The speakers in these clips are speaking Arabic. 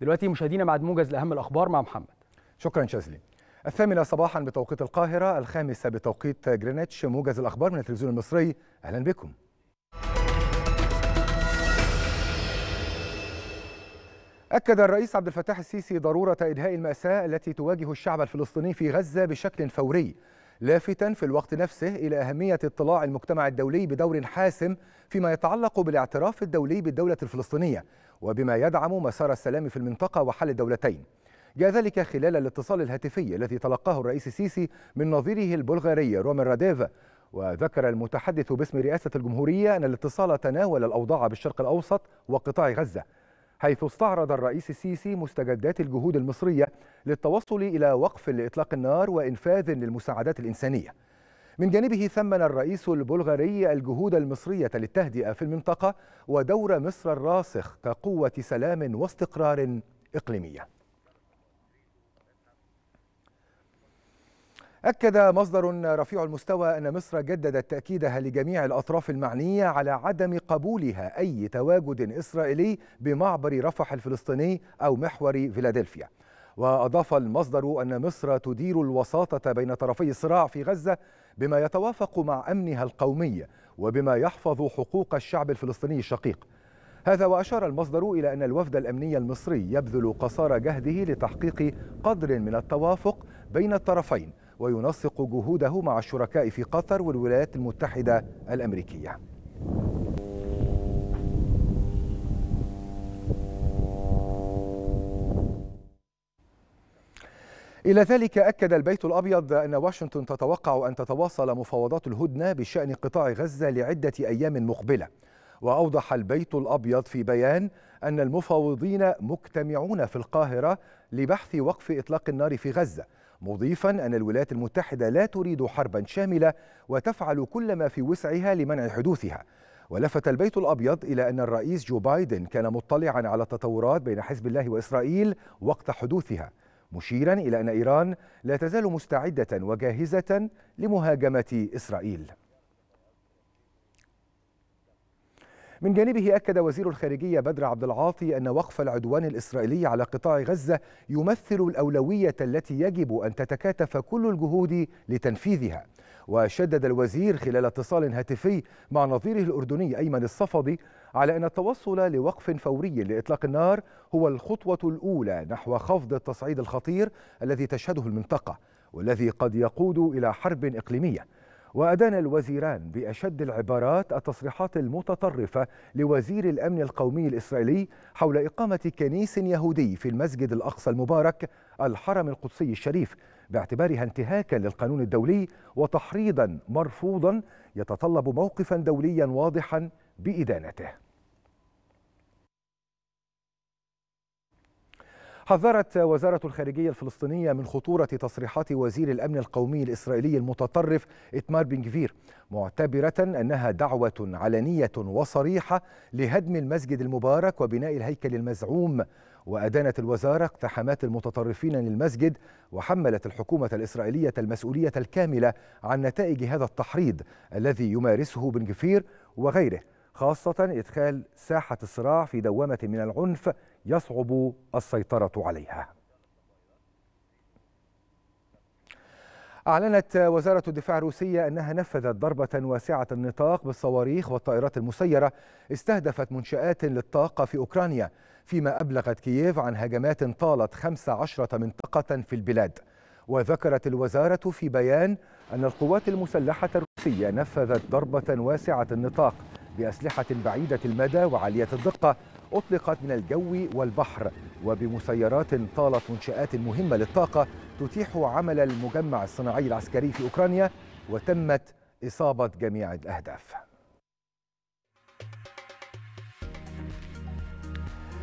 دلوقتي مشاهدينا بعد موجز لاهم الاخبار مع محمد شكرا شاذلي الثامنة صباحا بتوقيت القاهرة الخامسة بتوقيت جرينتش موجز الأخبار من التلفزيون المصري أهلا بكم أكد الرئيس عبد الفتاح السيسي ضرورة إنهاء المأساة التي تواجه الشعب الفلسطيني في غزة بشكل فوري لافتا في الوقت نفسه إلى أهمية اطلاع المجتمع الدولي بدور حاسم فيما يتعلق بالاعتراف الدولي بالدولة الفلسطينية وبما يدعم مسار السلام في المنطقة وحل الدولتين جاء ذلك خلال الاتصال الهاتفي الذي تلقاه الرئيس السيسي من نظيره البلغاري رومن راديف وذكر المتحدث باسم رئاسة الجمهورية أن الاتصال تناول الأوضاع بالشرق الأوسط وقطاع غزة حيث استعرض الرئيس السيسي مستجدات الجهود المصرية للتوصل إلى وقف لإطلاق النار وإنفاذ للمساعدات الإنسانية من جانبه ثمن الرئيس البلغاري الجهود المصرية للتهدئة في المنطقة ودور مصر الراسخ كقوة سلام واستقرار إقليمية أكد مصدر رفيع المستوى أن مصر جددت تأكيدها لجميع الأطراف المعنية على عدم قبولها أي تواجد إسرائيلي بمعبر رفح الفلسطيني أو محور فيلادلفيا وأضاف المصدر أن مصر تدير الوساطة بين طرفي الصراع في غزة بما يتوافق مع أمنها القومي وبما يحفظ حقوق الشعب الفلسطيني الشقيق هذا وأشار المصدر إلى أن الوفد الأمني المصري يبذل قصارى جهده لتحقيق قدر من التوافق بين الطرفين وينسق جهوده مع الشركاء في قطر والولايات المتحدة الأمريكية إلى ذلك أكد البيت الأبيض أن واشنطن تتوقع أن تتواصل مفاوضات الهدنة بشأن قطاع غزة لعدة أيام مقبلة وأوضح البيت الأبيض في بيان أن المفاوضين مجتمعون في القاهرة لبحث وقف إطلاق النار في غزة مضيفا أن الولايات المتحدة لا تريد حربا شاملة وتفعل كل ما في وسعها لمنع حدوثها ولفت البيت الابيض الى ان الرئيس جو بايدن كان مطلعا على التطورات بين حزب الله واسرائيل وقت حدوثها مشيرا الى ان ايران لا تزال مستعده وجاهزه لمهاجمه اسرائيل من جانبه أكد وزير الخارجية بدر عبد العاطي أن وقف العدوان الإسرائيلي على قطاع غزة يمثل الأولوية التي يجب أن تتكاتف كل الجهود لتنفيذها وشدد الوزير خلال اتصال هاتفي مع نظيره الأردني أيمن الصفدي على أن التوصل لوقف فوري لإطلاق النار هو الخطوة الأولى نحو خفض التصعيد الخطير الذي تشهده المنطقة والذي قد يقود إلى حرب إقليمية وأدان الوزيران بأشد العبارات التصريحات المتطرفة لوزير الأمن القومي الإسرائيلي حول إقامة كنيس يهودي في المسجد الأقصى المبارك الحرم القدسي الشريف باعتبارها انتهاكا للقانون الدولي وتحريضا مرفوضا يتطلب موقفا دوليا واضحا بإدانته حذرت وزارة الخارجية الفلسطينية من خطورة تصريحات وزير الأمن القومي الإسرائيلي المتطرف إتمار بنجفير معتبرة أنها دعوة علنية وصريحة لهدم المسجد المبارك وبناء الهيكل المزعوم وأدانت الوزارة اقتحامات المتطرفين للمسجد وحملت الحكومة الإسرائيلية المسؤولية الكاملة عن نتائج هذا التحريض الذي يمارسه بنجفير وغيره خاصة إدخال ساحة الصراع في دوامة من العنف يصعب السيطرة عليها أعلنت وزارة الدفاع الروسية أنها نفذت ضربة واسعة النطاق بالصواريخ والطائرات المسيرة استهدفت منشآت للطاقة في أوكرانيا فيما أبلغت كييف عن هجمات طالت 15 منطقة في البلاد وذكرت الوزارة في بيان أن القوات المسلحة الروسية نفذت ضربة واسعة النطاق بأسلحة بعيدة المدى وعالية الدقة أطلقت من الجو والبحر وبمسيرات طالت منشآت مهمة للطاقة تتيح عمل المجمع الصناعي العسكري في أوكرانيا وتمت إصابة جميع الأهداف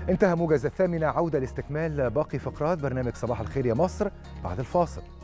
انتهى موجز الثامنة عودة لاستكمال باقي فقرات برنامج صباح الخير يا مصر بعد الفاصل